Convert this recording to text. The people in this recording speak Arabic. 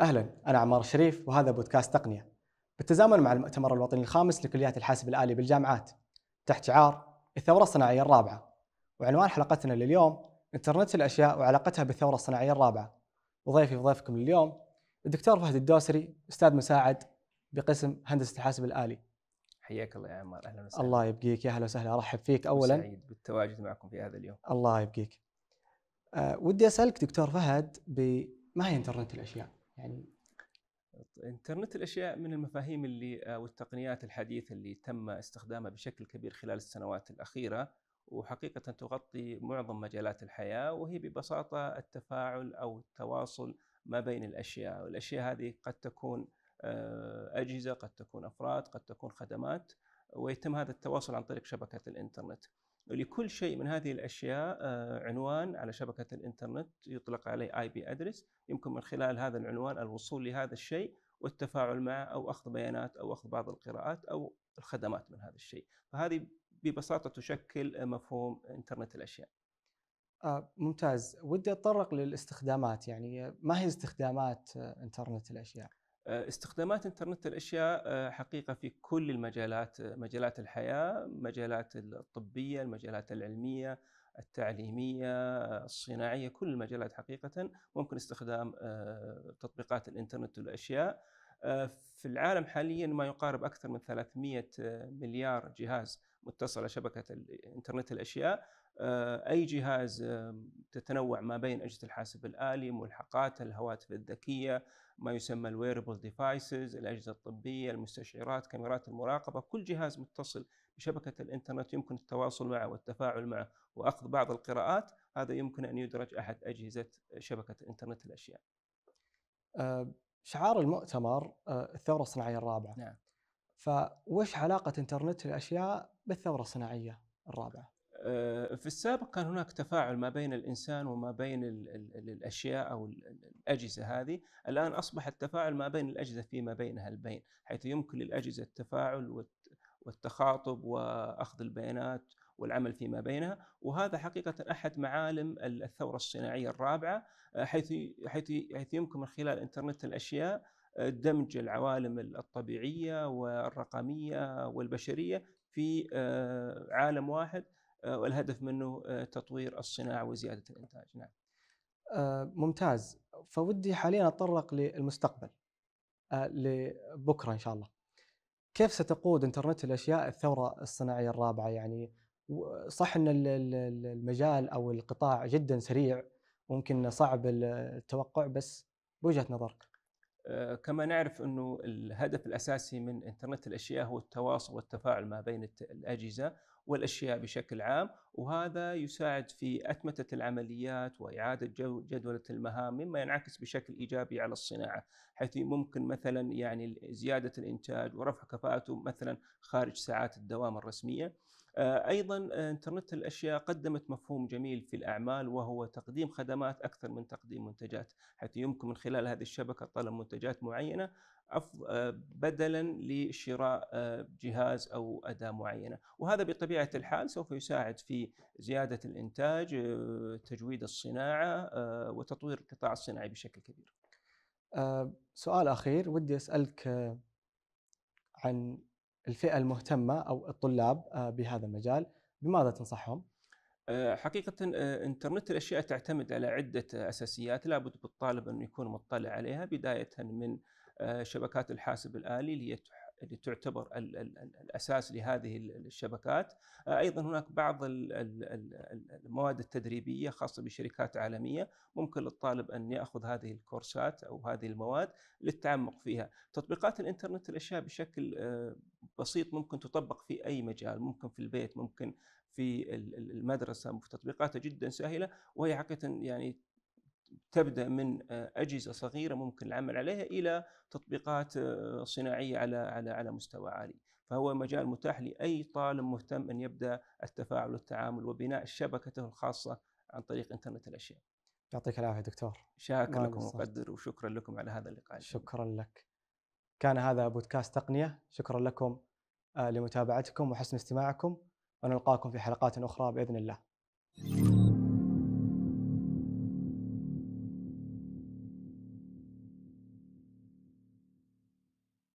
اهلا انا عمار الشريف وهذا بودكاست تقنيه بالتزامن مع المؤتمر الوطني الخامس لكليات الحاسب الالي بالجامعات تحت شعار الثوره الصناعيه الرابعه وعنوان حلقتنا لليوم انترنت الاشياء وعلاقتها بالثوره الصناعيه الرابعه وضيفي وضيفكم لليوم الدكتور فهد الدوسري استاذ مساعد بقسم هندسه الحاسب الالي حياك الله يا عمار اهلا وسهلا الله يبقيك يا اهلا وسهلا ارحب فيك اولا سعيد بالتواجد معكم في هذا اليوم الله يبقيك أه ودي اسالك دكتور فهد بما هي انترنت الاشياء؟ يعني انترنت الاشياء من المفاهيم اللي آه، والتقنيات الحديثه اللي تم استخدامها بشكل كبير خلال السنوات الاخيره وحقيقه تغطي معظم مجالات الحياه وهي ببساطه التفاعل او التواصل ما بين الاشياء، والاشياء هذه قد تكون آه، اجهزه، قد تكون افراد، قد تكون خدمات ويتم هذا التواصل عن طريق شبكه الانترنت. ولكل شيء من هذه الاشياء آه، عنوان على شبكه الانترنت يطلق عليه اي بي ادرس يمكن من خلال هذا العنوان الوصول لهذا الشيء والتفاعل معه او اخذ بيانات او اخذ بعض القراءات او الخدمات من هذا الشيء فهذه ببساطه تشكل مفهوم انترنت الاشياء آه، ممتاز ودي اتطرق للاستخدامات يعني ما هي استخدامات آه، انترنت الاشياء آه، استخدامات انترنت الاشياء آه، حقيقه في كل المجالات آه، مجالات الحياه مجالات الطبيه المجالات العلميه التعليميه الصناعيه كل المجالات حقيقه ممكن استخدام تطبيقات الانترنت والاشياء في العالم حاليا ما يقارب اكثر من 300 مليار جهاز متصله شبكه الانترنت الاشياء آه، اي جهاز آه، تتنوع ما بين اجهزه الحاسب الالي، ملحقات، الهواتف الذكيه، ما يسمى الويربل ديفايسز، الاجهزه الطبيه، المستشعرات، كاميرات المراقبه، كل جهاز متصل بشبكه الانترنت يمكن التواصل معه والتفاعل معه واخذ بعض القراءات، هذا يمكن ان يدرج احد اجهزه شبكه انترنت الاشياء. آه، شعار المؤتمر الثوره الصناعيه الرابعه. نعم. فوش علاقه انترنت الاشياء بالثوره الصناعيه الرابعه؟ آه، في السابق كان هناك تفاعل ما بين الانسان وما بين الاشياء او الاجهزه هذه، الان اصبح التفاعل ما بين الاجهزه فيما بينها البين، حيث يمكن للاجهزه التفاعل والتخاطب واخذ البيانات والعمل فيما بينها، وهذا حقيقه احد معالم الثوره الصناعيه الرابعه آه، حيث حيث حيث يمكن من خلال انترنت الاشياء آه، دمج العوالم الطبيعيه والرقميه والبشريه في عالم واحد آه، والهدف منه آه، تطوير الصناعه وزياده الانتاج نعم آه، ممتاز فودي حاليا اتطرق للمستقبل لبكره ان شاء الله كيف ستقود انترنت الاشياء الثوره الصناعيه الرابعه يعني صح ان المجال او القطاع جدا سريع ممكن صعب التوقع بس بوجهه نظرك كما نعرف انه الهدف الاساسي من انترنت الاشياء هو التواصل والتفاعل ما بين الاجهزه والأشياء بشكل عام وهذا يساعد في أتمتة العمليات وإعادة جدولة المهام مما ينعكس بشكل إيجابي على الصناعة حيث ممكن مثلا يعني زيادة الإنتاج ورفع كفاءته مثلا خارج ساعات الدوام الرسمية آه، ايضا آه، انترنت الاشياء قدمت مفهوم جميل في الاعمال وهو تقديم خدمات اكثر من تقديم منتجات، حيث يمكن من خلال هذه الشبكه طلب منتجات معينه آه، بدلا لشراء جهاز او اداه معينه، وهذا بطبيعه الحال سوف يساعد في زياده الانتاج، تجويد الصناعه وتطوير القطاع الصناعي بشكل كبير. سؤال اخير ودي اسالك عن الفئه المهتمه او الطلاب آه، بهذا المجال بماذا تنصحهم؟ آه، حقيقة آه، انترنت الأشياء تعتمد على عدة أساسيات لابد بالطالب أن يكون مطلع عليها بداية من شبكات الحاسب الآلي اللي اللي تعتبر الاساس لهذه الشبكات آه، ايضا هناك بعض المواد التدريبيه خاصه بشركات عالميه ممكن للطالب ان ياخذ هذه الكورسات او هذه المواد للتعمق فيها تطبيقات الانترنت الاشياء بشكل آه، بسيط ممكن تطبق في اي مجال ممكن في البيت ممكن في المدرسه تطبيقاتها جدا سهله وهي حقيقه يعني تبدا من آه، اجهزه صغيره ممكن العمل عليها الى تطبيقات آه، صناعيه على على على مستوى عالي، فهو مجال متاح لاي طالب مهتم ان يبدا التفاعل والتعامل وبناء شبكته الخاصه عن طريق انترنت الاشياء. يعطيك العافيه دكتور. شاكر لكم مقدر وشكرا لكم على هذا اللقاء. شكرا لك. كان هذا بودكاست تقنيه، شكرا لكم آه، لمتابعتكم وحسن استماعكم ونلقاكم في حلقات اخرى باذن الله.